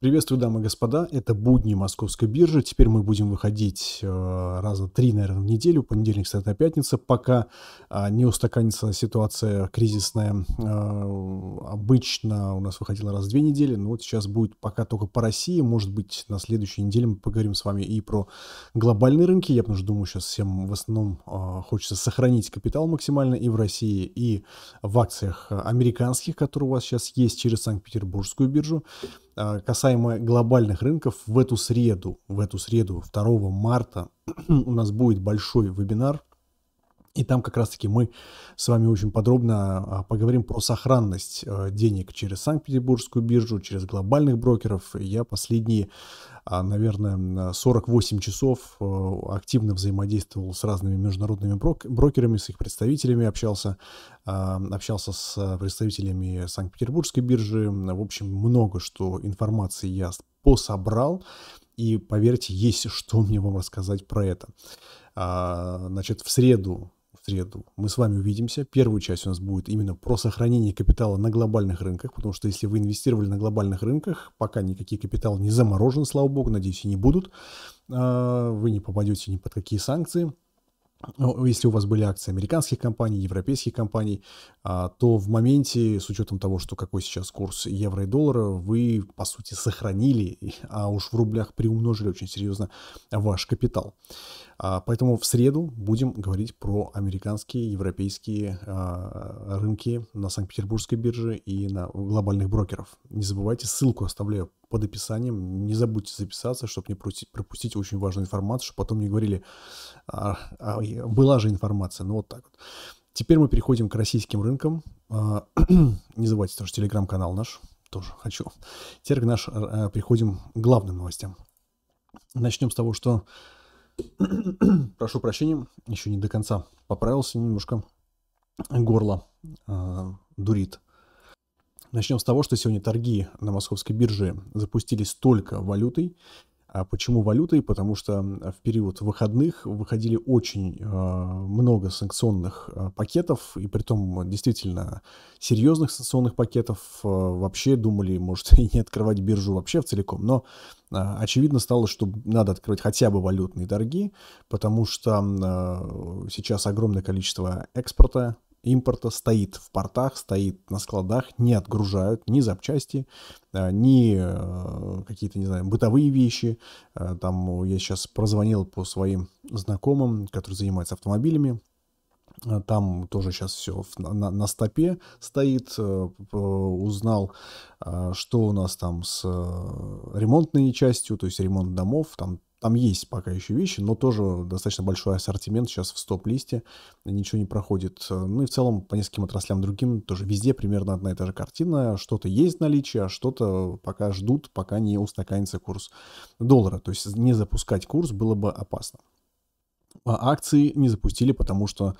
Приветствую, дамы и господа. Это будни Московской биржи. Теперь мы будем выходить э, раза три, наверное, в неделю. Понедельник, среда, пятница. Пока э, не устаканится ситуация кризисная. Э, обычно у нас выходило раз в две недели. Но вот сейчас будет пока только по России. Может быть, на следующей неделе мы поговорим с вами и про глобальные рынки. Я потому что думаю, сейчас всем в основном э, хочется сохранить капитал максимально и в России, и в акциях американских, которые у вас сейчас есть через Санкт-Петербургскую биржу. А, касаемо глобальных рынков, в эту среду, в эту среду, 2 марта у нас будет большой вебинар – и там как раз-таки мы с вами очень подробно а, поговорим про сохранность э, денег через Санкт-Петербургскую биржу, через глобальных брокеров. Я последние, а, наверное, 48 а, часов э, активно взаимодействовал с разными международными брокерами, с их представителями общался, общался с представителями Санкт-Петербургской биржи. В общем, много что информации я пособрал. И поверьте, есть что мне вам рассказать про это. Значит, в среду среду мы с вами увидимся. Первую часть у нас будет именно про сохранение капитала на глобальных рынках, потому что если вы инвестировали на глобальных рынках, пока никакие капиталы не заморожены, слава богу, надеюсь, и не будут, а, вы не попадете ни под какие санкции. Ну, если у вас были акции американских компаний, европейских компаний, а, то в моменте, с учетом того, что какой сейчас курс евро и доллара, вы, по сути, сохранили, а уж в рублях приумножили очень серьезно ваш капитал. А, поэтому в среду будем говорить про американские, европейские а, рынки на Санкт-Петербургской бирже и на глобальных брокеров. Не забывайте, ссылку оставляю под описанием. Не забудьте записаться, чтобы не пропустить очень важную информацию, чтобы потом не говорили, а, а, была же информация, ну вот так вот. Теперь мы переходим к российским рынкам. А, не забывайте тоже телеграм-канал наш, тоже хочу. Теперь наш а, а, переходим к главным новостям. Начнем с того, что прошу прощения, еще не до конца поправился немножко. Горло э, дурит. Начнем с того, что сегодня торги на московской бирже запустились только валютой. А почему валютой? Потому что э, в период выходных выходили очень э, много санкционных э, пакетов, и при том действительно серьезных санкционных пакетов. вообще думали, может, и не открывать биржу вообще в целиком. Но очевидно стало, что надо открывать хотя бы валютные торги, потому что сейчас огромное количество экспорта импорта стоит в портах, стоит на складах, не отгружают ни запчасти, э, ни э, какие-то, не знаю, бытовые вещи. Э, там я сейчас прозвонил по своим знакомым, которые занимаются автомобилями, там тоже сейчас все на, на, на стопе стоит. Узнал, что у нас там с ремонтной частью, то есть ремонт домов. Там там есть пока еще вещи, но тоже достаточно большой ассортимент сейчас в стоп-листе, ничего не проходит. Ну и в целом по нескольким отраслям другим тоже везде примерно одна и та же картина. Что-то есть наличие, а что-то пока ждут, пока не устаканится курс доллара. То есть не запускать курс было бы опасно. А акции не запустили, потому что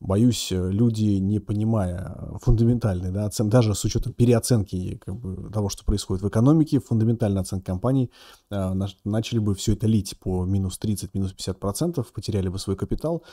боюсь, э, люди, не понимая э, фундаментальной да, оцен даже с учетом переоценки как бы, того, что происходит в экономике, фундаментальная оценка компаний, э, начали бы все это лить по минус 30, минус 50 процентов, потеряли бы свой капитал.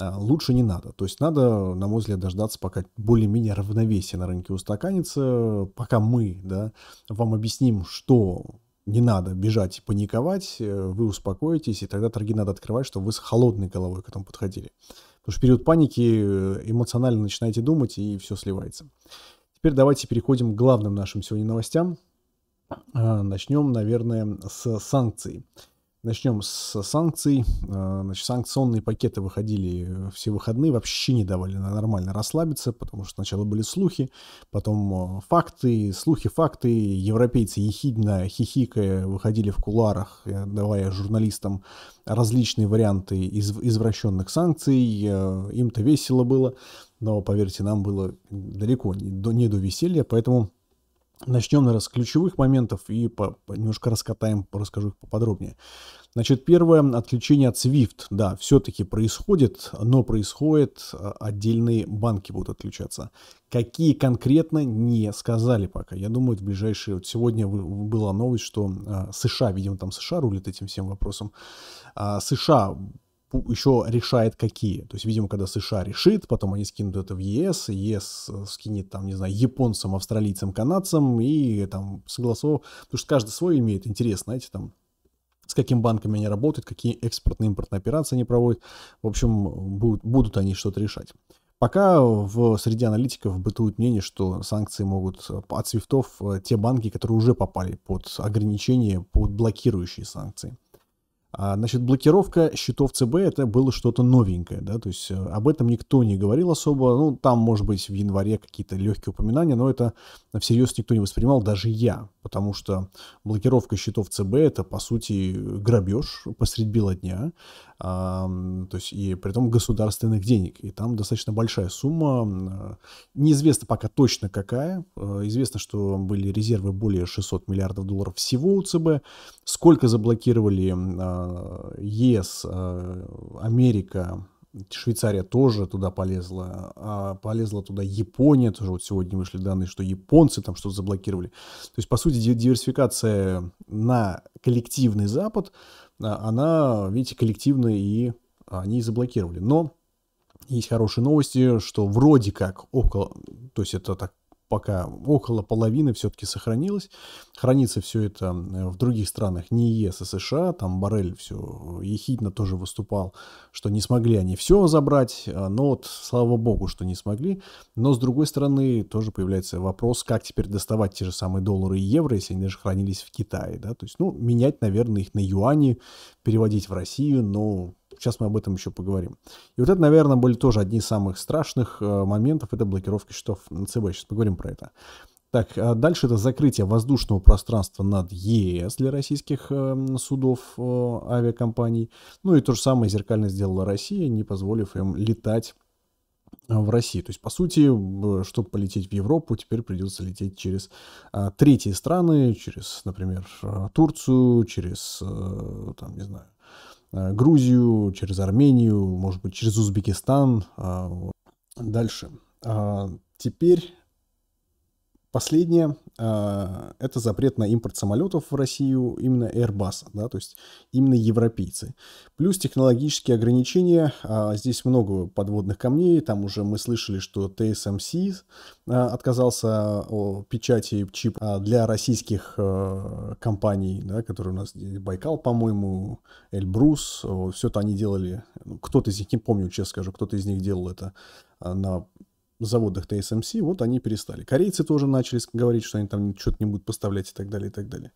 Э, лучше не надо. То есть надо, на мой взгляд, дождаться, пока более-менее равновесие на рынке устаканится, пока мы да, вам объясним, что не надо бежать и паниковать, э, вы успокоитесь, и тогда торги надо открывать, чтобы вы с холодной головой к этому подходили. Потому что в период паники э, эмоционально начинаете думать, и все сливается. Теперь давайте переходим к главным нашим сегодня новостям. А, Начнем, наверное, с санкций. Начнем с санкций. Э, значит, санкционные пакеты выходили э, все выходные, вообще не давали нормально расслабиться, потому что сначала были слухи, потом э, факты, слухи, факты. Европейцы ехидно, хихикая, выходили в куларах, давая журналистам различные варианты из, извращенных санкций. Им-то весело было, но, поверьте, нам было далеко не до, не до веселья, поэтому Начнем, наверное, с ключевых моментов и по, немножко раскатаем, расскажу их поподробнее. Значит, первое, отключение от SWIFT, да, все-таки происходит, но происходит, а, отдельные банки будут отключаться. Какие конкретно, не сказали пока. Я думаю, в ближайшие, вот сегодня была новость, что а, США, видимо, там США рулит этим всем вопросом, а, США еще решает какие. То есть, видимо, когда США решит, потом они скинут это в ЕС, ЕС э, скинет там, не знаю, японцам, австралийцам, канадцам и там согласов, потому что каждый свой имеет интерес, знаете, там с какими банками они работают, какие экспортно-импортные операции они проводят. В общем, будут, будут они что-то решать. Пока в, среди аналитиков бытует мнение, что санкции могут э, от свифтов э, те банки, которые уже попали под ограничения, под блокирующие санкции. А, значит, блокировка счетов ЦБ это было что-то новенькое, да, то есть э, об этом никто не говорил особо, ну, там, может быть, в январе какие-то легкие упоминания, но это всерьез никто не воспринимал, даже я, потому что блокировка счетов ЦБ это, по сути, грабеж посреди бела дня, а, то есть и при том государственных денег, и там достаточно большая сумма, э, неизвестно пока точно какая, э, известно, что были резервы более 600 миллиардов долларов всего у ЦБ, сколько заблокировали а, ЕС, э, Америка, Швейцария тоже туда полезла, а полезла туда Япония, тоже вот сегодня вышли данные, что японцы там что-то заблокировали. То есть, по сути, диверсификация на коллективный Запад, а, она, видите, коллективная, и они заблокировали. Но есть хорошие новости, что вроде как около, то есть это так пока около половины все-таки сохранилось. Хранится все это в других странах не ЕС и а США, там Барель все э, ехидно тоже выступал, что не смогли они все забрать, а, но вот слава богу, что не смогли. Но с другой стороны тоже появляется вопрос, как теперь доставать те же самые доллары и евро, если они же хранились в Китае, да, то есть, ну, менять, наверное, их на юани, переводить в Россию, но Сейчас мы об этом еще поговорим. И вот это, наверное, были тоже одни из самых страшных э, моментов. Это блокировки счетов ЦБ. Сейчас поговорим про это. Так, а дальше это закрытие воздушного пространства над ЕС э для российских э, судов авиакомпаний. Ну и то же самое зеркально сделала Россия, не позволив им летать в России. То есть, по сути, чтобы полететь в Европу, теперь придется лететь через а, третьи страны, через, например, Турцию, через, а, там, не знаю, Э, Грузию, через Армению, может быть, через Узбекистан. А, Дальше. А, теперь Последнее э, – это запрет на импорт самолетов в Россию именно Airbus, да, то есть именно европейцы. Плюс технологические ограничения, а, здесь много подводных камней, там уже мы слышали, что TSMC э, отказался о печати чип а, для российских э, компаний, да, которые у нас Байкал, по-моему, Эльбрус, все это они делали, ну, кто-то из них, не помню, честно скажу, кто-то из них делал это а, на заводах TSMC, вот они перестали. Корейцы тоже начали говорить, что они там что-то не будут поставлять и так далее, и так далее.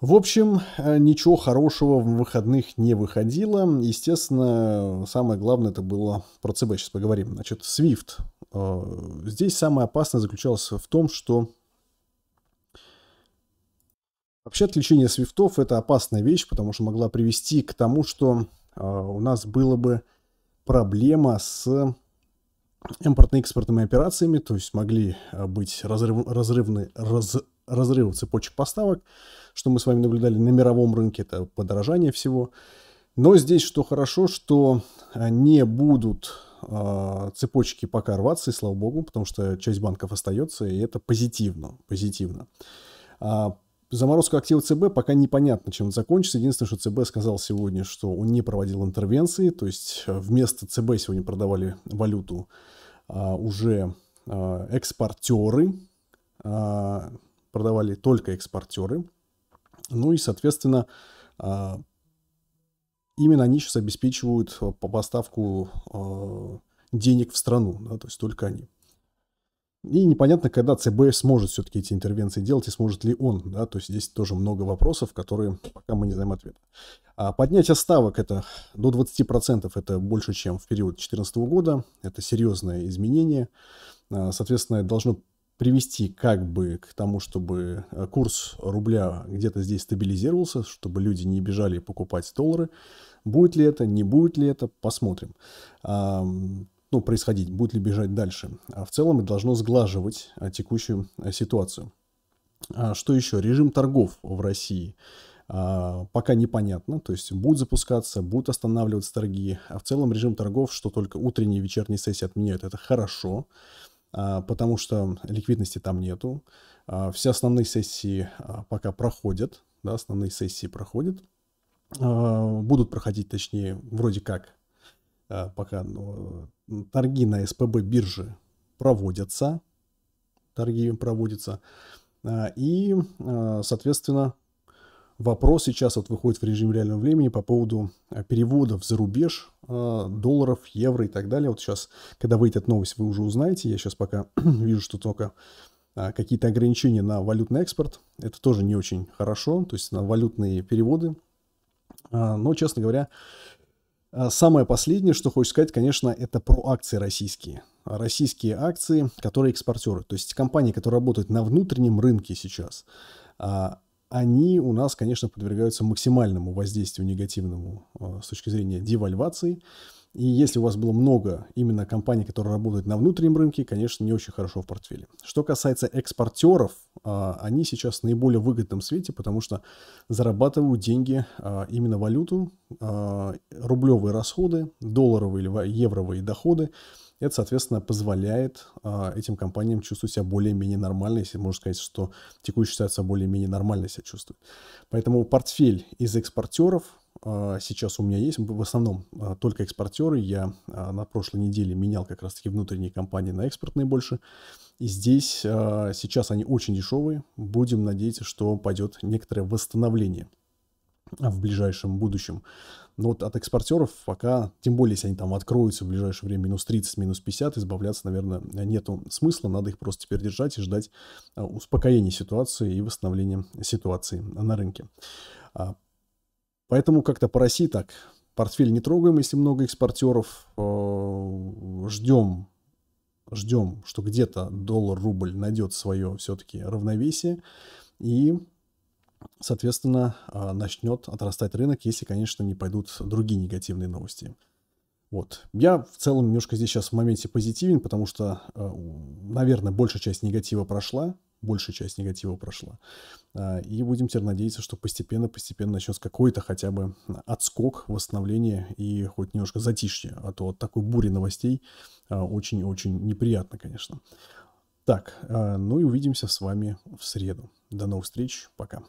В общем, э, ничего хорошего в выходных не выходило. Естественно, самое главное это было про ЦБ. Сейчас поговорим. Значит, SWIFT. Э, здесь самое опасное заключалось в том, что вообще отключение свифтов это опасная вещь, потому что могла привести к тому, что э, у нас было бы проблема с импортно-экспортными операциями, то есть могли э, быть разрыв, разрывны, раз, разрывы цепочек поставок, что мы с вами наблюдали на мировом рынке, это подорожание всего. Но здесь что хорошо, что э, не будут э, цепочки пока рваться, и слава богу, потому что часть банков остается, и это позитивно, позитивно. А Заморозка активов ЦБ пока непонятно, чем закончится. Единственное, что ЦБ сказал сегодня, что он не проводил интервенции, то есть э, вместо ЦБ сегодня продавали валюту а, уже а, экспортеры, а, продавали только экспортеры. Ну и, соответственно, а, именно они сейчас обеспечивают э, по поставку а, денег в страну, да, то есть только они. И непонятно, когда ЦБ сможет все-таки эти интервенции делать и сможет ли он. Да? То есть здесь тоже много вопросов, которые пока мы не знаем ответа. А поднятие ставок это до 20% это больше, чем в период 2014 года. Это серьезное изменение. А, соответственно, должно привести как бы к тому, чтобы э, курс рубля где-то здесь стабилизировался, чтобы люди не бежали покупать доллары. Будет ли это, не будет ли это, посмотрим ну, происходить, будет ли бежать дальше. А в целом это должно сглаживать а, текущую а, ситуацию. А что еще? Режим торгов в России пока непонятно, то есть будут запускаться, будут останавливаться торги, а в целом режим торгов, что только утренние и вечерние сессии отменяют, это хорошо, потому что ликвидности там нету, все основные сессии пока проходят, да, основные сессии проходят, будут проходить, точнее, вроде как, пока ну, торги на СПБ бирже проводятся, торги проводятся, а, и, а, соответственно, вопрос сейчас вот выходит в режим реального времени по поводу а, переводов за рубеж долларов, евро и так далее. Вот сейчас, когда выйдет новость, вы уже узнаете. Я сейчас пока вижу, что только какие-то ограничения на валютный экспорт. Это тоже не очень хорошо, то есть на валютные переводы. Но, честно говоря, а самое последнее, что хочу сказать, конечно, это про акции российские. Российские акции, которые экспортеры. То есть компании, которые работают на внутреннем рынке сейчас, а, они у нас, конечно, подвергаются максимальному воздействию негативному а, с точки зрения девальвации. И если у вас было много именно компаний, которые работают на внутреннем рынке, конечно, не очень хорошо в портфеле. Что касается экспортеров, а, они сейчас в наиболее выгодном свете, потому что зарабатывают деньги а, именно валюту, а, рублевые расходы, долларовые или евровые доходы. Это, соответственно, позволяет этим компаниям чувствовать себя более-менее нормально, если можно сказать, что текущая ситуация более-менее нормально себя чувствует. Поэтому портфель из экспортеров – а, сейчас у меня есть. В основном а, только экспортеры. Я а, на прошлой неделе менял как раз-таки внутренние компании на экспортные больше. И здесь сейчас они очень дешевые. Будем надеяться, что пойдет некоторое восстановление в ближайшем будущем. Но вот от экспортеров пока, тем более, если они там откроются в ближайшее время минус 30, минус 50, избавляться, наверное, нету смысла. Надо их просто теперь держать и ждать успокоения ситуации и восстановления ситуации на рынке. Поэтому как-то по России так. Портфель не трогаем, если много экспортеров. Э, ждем, ждем, что где-то доллар-рубль найдет свое все-таки равновесие. И, соответственно, э, начнет отрастать рынок, если, конечно, не пойдут другие негативные новости. Вот. Я в целом немножко здесь сейчас в моменте позитивен, потому что, э, наверное, большая часть негатива прошла большая часть негатива прошла. А, и будем теперь надеяться, что постепенно-постепенно начнется какой-то хотя бы отскок, восстановление и хоть немножко затишье. А то от такой бури новостей а, очень-очень неприятно, конечно. Так, а, ну и увидимся с вами в среду. До новых встреч, пока.